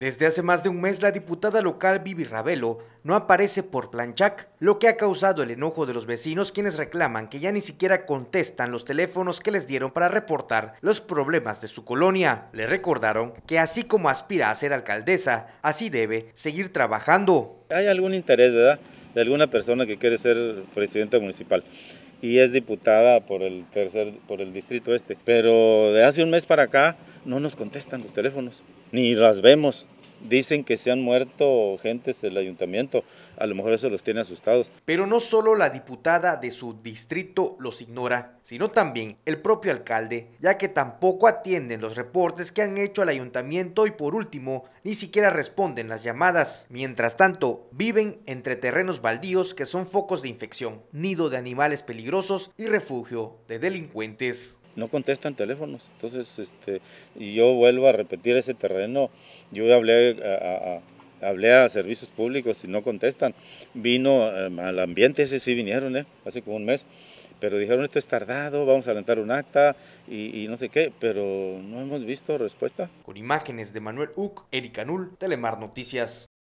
Desde hace más de un mes, la diputada local Vivi Ravelo no aparece por Planchac, lo que ha causado el enojo de los vecinos quienes reclaman que ya ni siquiera contestan los teléfonos que les dieron para reportar los problemas de su colonia. Le recordaron que así como aspira a ser alcaldesa, así debe seguir trabajando. Hay algún interés, ¿verdad?, de alguna persona que quiere ser presidente municipal y es diputada por el, tercer, por el distrito este. Pero de hace un mes para acá no nos contestan los teléfonos, ni las vemos. Dicen que se han muerto gentes del ayuntamiento, a lo mejor eso los tiene asustados. Pero no solo la diputada de su distrito los ignora, sino también el propio alcalde, ya que tampoco atienden los reportes que han hecho al ayuntamiento y por último, ni siquiera responden las llamadas. Mientras tanto, viven entre terrenos baldíos que son focos de infección, nido de animales peligrosos y refugio de delincuentes no contestan teléfonos. Entonces, este, yo vuelvo a repetir ese terreno, yo hablé a, a servicios públicos y no contestan. Vino eh, al ambiente, ese sí vinieron, ¿eh? hace como un mes, pero dijeron esto es tardado, vamos a alentar un acta y, no sé qué, pero no hemos visto respuesta. Con imágenes de Manuel Uc, Erika Null, Telemar Noticias.